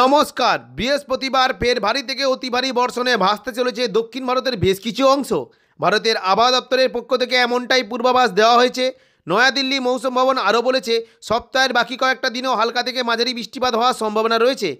নমস্কার বৃহস্পতিবার ফের ভারী থেকে অতি ভারী বর্ষণে ভাসতে চলেছে দক্ষিণ ভারতের বেশ কিছু অংশ ভারতের আবহাওয়া দপ্তরের পক্ষ থেকে এমনটাই পূর্বাভাস দেওয়া হয়েছে নয়াদিল্লি মৌসুম ভবন আরও বলেছে সপ্তাহের বাকি কয়েকটা দিনেও হালকা থেকে মাঝারি বৃষ্টিপাত হওয়ার সম্ভাবনা রয়েছে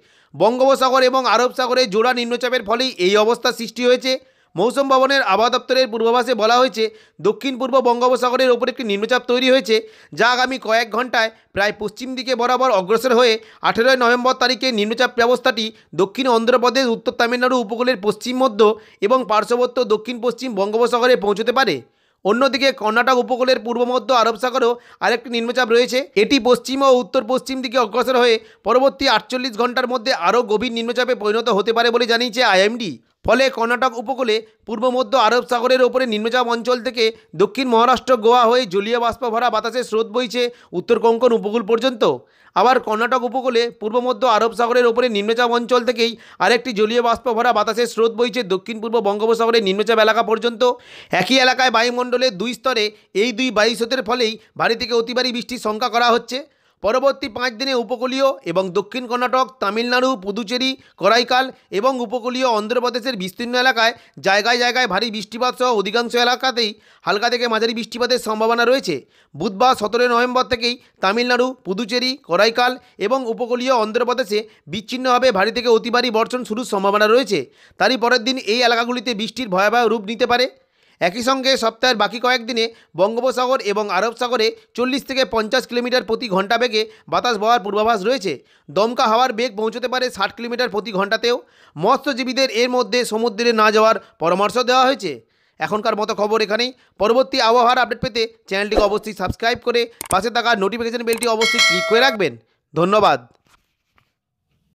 বঙ্গোপসাগর এবং আরব সাগরে জোড়া নিম্নচাপের ফলেই এই অবস্থা সৃষ্টি হয়েছে মৌসুম ভবনের আবহাওয়া দপ্তরের পূর্বাভাসে বলা হয়েছে দক্ষিণ পূর্ব বঙ্গোপসাগরের ওপর একটি নিম্নচাপ তৈরি হয়েছে যা আগামী কয়েক ঘন্টায় প্রায় পশ্চিম দিকে বরাবর অগ্রসর হয়ে আঠেরোই নভেম্বর তারিখে নিম্নচাপ ব্যবস্থাটি দক্ষিণ অন্ধ্রপ্রদেশ উত্তর তামিলনাড়ু উপকূলের পশ্চিম মধ্য এবং পার্শ্ববর্ত দক্ষিণ পশ্চিম বঙ্গোপসাগরে পৌঁছতে পারে অন্যদিকে কর্ণাটক উপকূলের পূর্ব মধ্য আরব সাগরেও আরেকটি নিম্নচাপ রয়েছে এটি পশ্চিম ও উত্তর পশ্চিম দিকে অগ্রসর হয়ে পরবর্তী আটচল্লিশ ঘন্টার মধ্যে আরও গভীর নিম্নচাপে পরিণত হতে পারে বলে জানিয়েছে আইএমডি ফলে কর্ণাটক উপকূলে পূর্ব মধ্য আরব সাগরের ওপরে নিম্নচাপ অঞ্চল থেকে দক্ষিণ মহারাষ্ট্র গোয়া হয়ে জলীয় বাষ্প ভরা বাতাসের স্রোত বইছে উত্তর কোঙ্কন উপকূল পর্যন্ত আবার কর্ণাটক উপকূলে পূর্ব মধ্য আরব সাগরের ওপরে নিম্নচাপ অঞ্চল থেকেই আরেকটি জলীয় বাষ্প ভরা বাতাসের স্রোত বইছে দক্ষিণ পূর্ব বঙ্গোপসাগরের নিম্নচাপ এলাকা পর্যন্ত একই এলাকায় বায়ুমণ্ডলের দুই স্তরে এই দুই বায়ুস্রোতের ফলেই ভারী থেকে অতিবারী বৃষ্টির সংখ্যা করা হচ্ছে পরবর্তী পাঁচ দিনে উপকূলীয় এবং দক্ষিণ কর্ণাটক তামিলনাড়ু পুদুচেরি করাইকাল এবং উপকূলীয় অন্ধ্রপ্রদেশের বিস্তীর্ণ এলাকায় জায়গায় জায়গায় ভারী বৃষ্টিপাত সহ অধিকাংশ এলাকাতেই হালকা থেকে মাঝারি বৃষ্টিপাতের সম্ভাবনা রয়েছে বুধবার সতেরোই নভেম্বর থেকেই তামিলনাড়ু পুদুচেরি করাইকাল এবং উপকূলীয় অন্ধ্রপ্রদেশে বিচ্ছিন্নভাবে ভারী থেকে অতি ভারী বর্ষণ শুরুর সম্ভাবনা রয়েছে তারই পরের দিন এই এলাকাগুলিতে বৃষ্টির ভয়াবহ রূপ নিতে পারে একই সঙ্গে সপ্তাহের বাকি কয়েকদিনে বঙ্গোপসাগর এবং আরব সাগরে চল্লিশ থেকে পঞ্চাশ কিলোমিটার প্রতি ঘন্টা বেগে বাতাস বওয়ার পূর্বাভাস রয়েছে দমকা হাওয়ার বেগ পৌঁছতে পারে ষাট কিলোমিটার প্রতি ঘন্টাতেও মৎস্যজীবীদের এর মধ্যে সমুদ্রে না যাওয়ার পরামর্শ দেওয়া হয়েছে এখনকার মতো খবর এখানেই পরবর্তী আবহাওয়ার আপডেট পেতে চ্যানেলটিকে অবশ্যই সাবস্ক্রাইব করে পাশে থাকা নোটিফিকেশান বেলটি অবশ্যই ক্লিক করে রাখবেন ধন্যবাদ